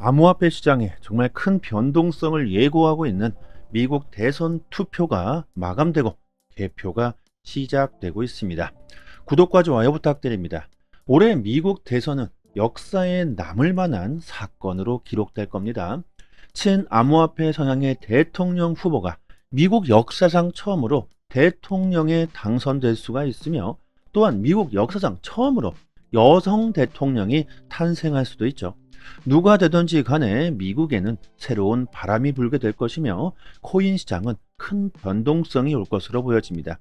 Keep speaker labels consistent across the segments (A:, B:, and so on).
A: 암호화폐 시장에 정말 큰 변동성을 예고하고 있는 미국 대선 투표가 마감되고 개표가 시작되고 있습니다. 구독과 좋아요 부탁드립니다. 올해 미국 대선은 역사에 남을 만한 사건으로 기록될 겁니다. 친암호화폐 성향의 대통령 후보가 미국 역사상 처음으로 대통령에 당선될 수가 있으며 또한 미국 역사상 처음으로 여성 대통령이 탄생할 수도 있죠. 누가 되든지 간에 미국에는 새로운 바람이 불게 될 것이며 코인 시장은 큰 변동성이 올 것으로 보여집니다.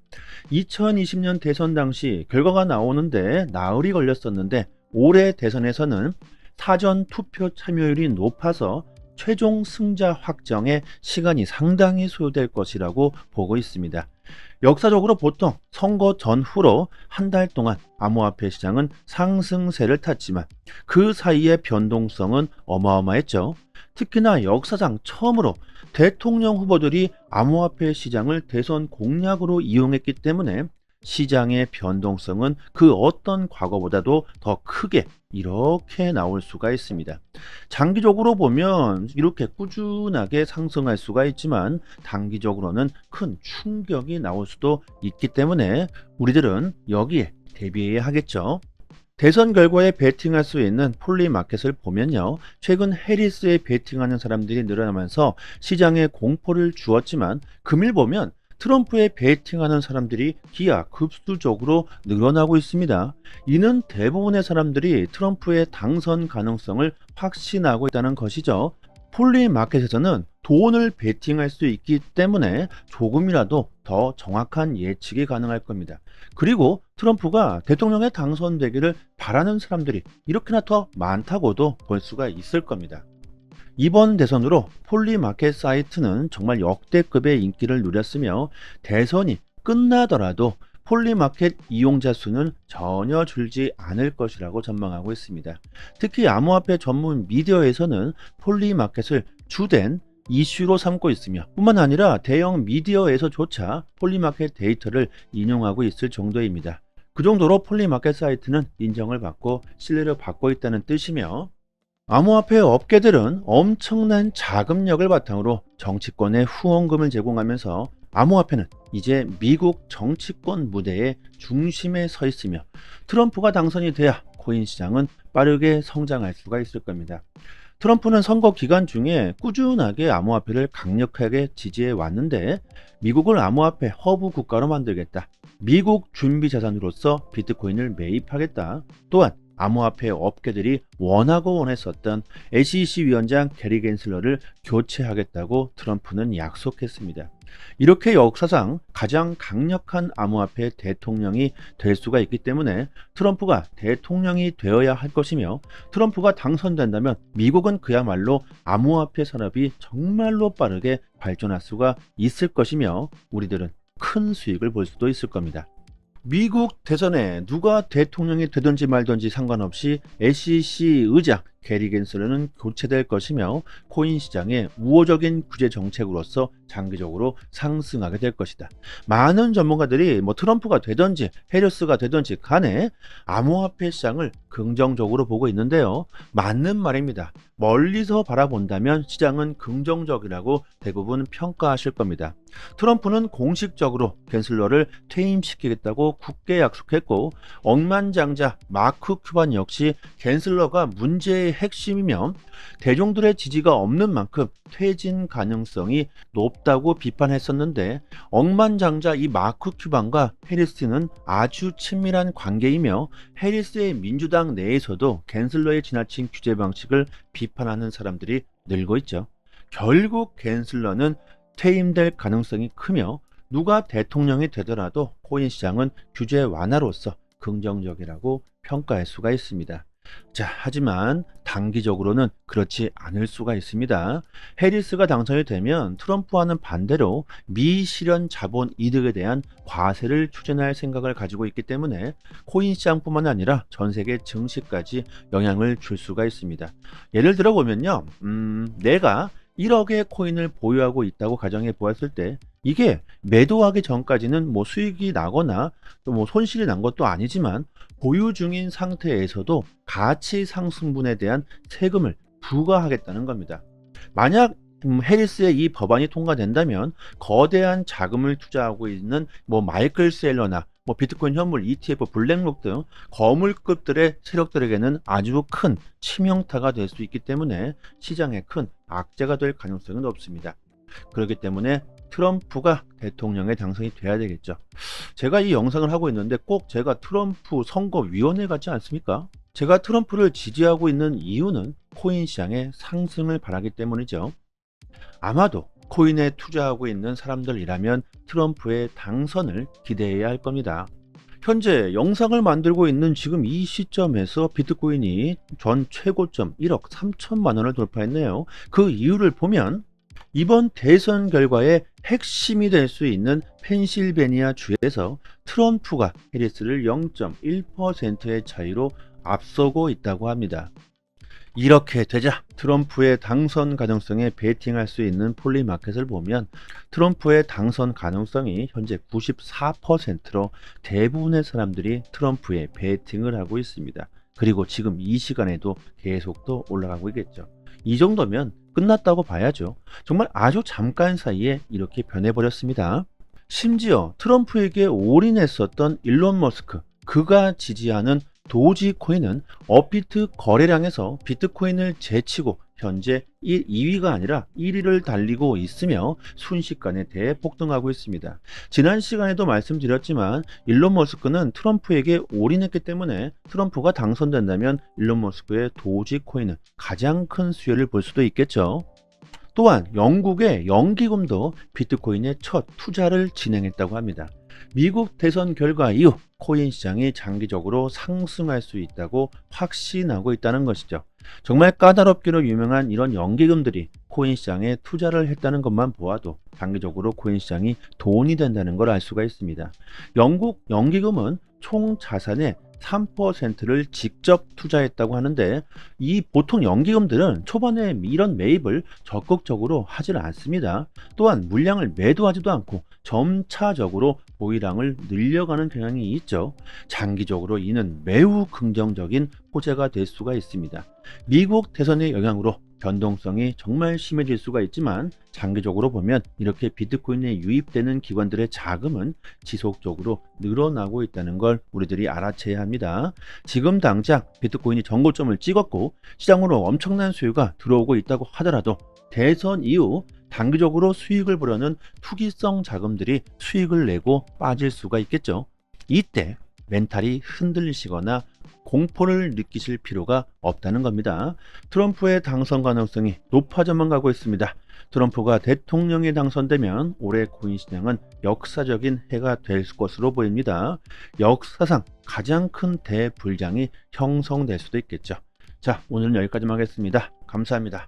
A: 2020년 대선 당시 결과가 나오는데 나흘이 걸렸었는데 올해 대선에서는 사전 투표 참여율이 높아서 최종 승자 확정에 시간이 상당히 소요될 것이라고 보고 있습니다. 역사적으로 보통 선거 전후로 한 달 동안 암호화폐 시장은 상승세를 탔지만 그 사이의 변동성은 어마어마했죠. 특히나 역사상 처음으로 대통령 후보들이 암호화폐 시장을 대선 공약으로 이용했기 때문에 시장의 변동성은 그 어떤 과거보다도 더 크게 이렇게 나올 수가 있습니다. 장기적으로 보면 이렇게 꾸준하게 상승할 수가 있지만 단기적으로는 큰 충격이 나올 수도 있기 때문에 우리들은 여기에 대비해야 하겠죠. 대선 결과에 베팅할 수 있는 폴리마켓을 보면요. 최근 해리스에 베팅하는 사람들이 늘어나면서 시장에 공포를 주었지만 금일 보면 트럼프에 베팅하는 사람들이 기하급수적으로 늘어나고 있습니다. 이는 대부분의 사람들이 트럼프의 당선 가능성을 확신하고 있다는 것이죠. 폴리마켓에서는 돈을 베팅할 수 있기 때문에 조금이라도 더 정확한 예측이 가능할 겁니다. 그리고 트럼프가 대통령에 당선되기를 바라는 사람들이 이렇게나 더 많다고도 볼 수가 있을 겁니다. 이번 대선으로 폴리마켓 사이트는 정말 역대급의 인기를 누렸으며 대선이 끝나더라도 폴리마켓 이용자 수는 전혀 줄지 않을 것이라고 전망하고 있습니다. 특히 암호화폐 전문 미디어에서는 폴리마켓을 주된 이슈로 삼고 있으며 뿐만 아니라 대형 미디어에서조차 폴리마켓 데이터를 인용하고 있을 정도입니다. 그 정도로 폴리마켓 사이트는 인정을 받고 신뢰를 받고 있다는 뜻이며 암호화폐 업계들은 엄청난 자금력을 바탕으로 정치권에 후원금을 제공하면서 암호화폐는 이제 미국 정치권 무대의 중심에 서 있으며 트럼프가 당선이 돼야 코인 시장은 빠르게 성장할 수가 있을 겁니다. 트럼프는 선거 기간 중에 꾸준하게 암호화폐를 강력하게 지지해 왔는데 미국을 암호화폐 허브 국가로 만들겠다. 미국 준비 자산으로서 비트코인을 매입하겠다. 또한 암호화폐 업계들이 원하고 원했었던 SEC 위원장 게리 겐슬러를 교체하겠다고 트럼프는 약속했습니다. 이렇게 역사상 가장 강력한 암호화폐 대통령이 될 수가 있기 때문에 트럼프가 대통령이 되어야 할 것이며 트럼프가 당선된다면 미국은 그야말로 암호화폐 산업이 정말로 빠르게 발전할 수가 있을 것이며 우리들은 큰 수익을 볼 수도 있을 겁니다. 미국 대선에 누가 대통령이 되든지 말든지 상관없이 SEC 의장 게리 겐슬러는 교체될 것이며 코인 시장의 우호적인 규제 정책으로서 장기적으로 상승하게 될 것이다. 많은 전문가들이 뭐 트럼프가 되든지 해리스가 되든지 간에 암호화폐 시장을 긍정적으로 보고 있는데요. 맞는 말입니다. 멀리서 바라본다면 시장은 긍정적이라고 대부분 평가하실 겁니다. 트럼프는 공식적으로 갠슬러를 퇴임시키겠다고 굳게 약속했고 억만장자 마크 큐반 역시 갠슬러가 문제의 핵심이며 대중들의 지지가 없는 만큼 퇴진 가능성이 높다고 비판했었는데 억만장자 이 마크 큐반과 해리스는 아주 친밀한 관계이며 해리스의 민주당 내에서도 갠슬러의 지나친 규제 방식을 비판하는 사람들이 늘고 있죠. 결국 갠슬러는 퇴임될 가능성이 크며 누가 대통령이 되더라도 코인 시장은 규제 완화로서 긍정적이라고 평가할 수가 있습니다. 자, 하지만 단기적으로는 그렇지 않을 수가 있습니다. 해리스가 당선이 되면 트럼프와는 반대로 미실현 자본 이득에 대한 과세를 추진할 생각을 가지고 있기 때문에 코인 시장뿐만 아니라 전 세계 증시까지 영향을 줄 수가 있습니다. 예를 들어 보면요. 음, 내가 1억의 코인을 보유하고 있다고 가정해 보았을 때 이게 매도하기 전까지는 뭐 수익이 나거나 또 뭐 손실이 난 것도 아니지만 보유 중인 상태에서도 가치 상승분에 대한 세금을 부과하겠다는 겁니다. 만약 음, 해리스의 이 법안이 통과된다면 거대한 자금을 투자하고 있는 뭐 마이클 셀러나 뭐 비트코인 현물, ETF, 블랙록 등 거물급들의 세력들에게는 아주 큰 치명타가 될 수 있기 때문에 시장에 큰 악재가 될 가능성은 없습니다. 그렇기 때문에 트럼프가 대통령에 당선이 돼야 되겠죠. 제가 이 영상을 하고 있는데 꼭 제가 트럼프 선거위원회 같지 않습니까? 제가 트럼프를 지지하고 있는 이유는 코인 시장의 상승을 바라기 때문이죠. 아마도 코인에 투자하고 있는 사람들이라면 트럼프의 당선을 기대해야 할 겁니다. 현재 영상을 만들고 있는 지금 이 시점에서 비트코인이 전 최고점 1억 3천만 원을 돌파했네요. 그 이유를 보면 이번 대선 결과의 핵심이 될 수 있는 펜실베니아 주에서 트럼프가 해리스를 0.1%의 차이로 앞서고 있다고 합니다. 이렇게 되자 트럼프의 당선 가능성에 베팅할 수 있는 폴리마켓을 보면 트럼프의 당선 가능성이 현재 94%로 대부분의 사람들이 트럼프에 베팅을 하고 있습니다. 그리고 지금 이 시간에도 계속 또 올라가고 있겠죠. 이 정도면 끝났다고 봐야죠. 정말 아주 잠깐 사이에 이렇게 변해버렸습니다. 심지어 트럼프에게 올인했었던 일론 머스크, 그가 지지하는 도지코인은 업비트 거래량에서 비트코인을 제치고 현재 1, 2위가 아니라 1위를 달리고 있으며 순식간에 대폭등하고 있습니다. 지난 시간에도 말씀드렸지만 일론 머스크는 트럼프에게 올인했기 때문에 트럼프가 당선된다면 일론 머스크의 도지코인은 가장 큰 수혜를 볼 수도 있겠죠. 또한 영국의 연기금도 비트코인의 첫 투자를 진행했다고 합니다. 미국 대선 결과 이후 코인 시장이 장기적으로 상승할 수 있다고 확신하고 있다는 것이죠. 정말 까다롭기로 유명한 이런 연기금들이 코인 시장에 투자를 했다는 것만 보아도 장기적으로 코인 시장이 돈이 된다는 걸 알 수가 있습니다. 영국 연기금은 총 자산의 3%를 직접 투자했다고 하는데 이 보통 연기금들은 초반에 이런 매입을 적극적으로 하질 않습니다. 또한 물량을 매도하지도 않고 점차적으로 보유량을 늘려가는 경향이 있죠. 장기적으로 이는 매우 긍정적인 호재가 될 수가 있습니다. 미국 대선의 영향으로 변동성이 정말 심해질 수가 있지만 장기적으로 보면 이렇게 비트코인에 유입되는 기관들의 자금은 지속적으로 늘어나고 있다는 걸 우리들이 알아채야 합니다. 지금 당장 비트코인이 전고점을 찍었고 시장으로 엄청난 수요가 들어오고 있다고 하더라도 대선 이후 단기적으로 수익을 보려는 투기성 자금들이 수익을 내고 빠질 수가 있겠죠. 이때 멘탈이 흔들리시거나 공포를 느끼실 필요가 없다는 겁니다. 트럼프의 당선 가능성이 높아져만 가고 있습니다. 트럼프가 대통령에 당선되면 올해 코인시장은 역사적인 해가 될 것으로 보입니다. 역사상 가장 큰 대불장이 형성될 수도 있겠죠. 자, 오늘은 여기까지만 하겠습니다. 감사합니다.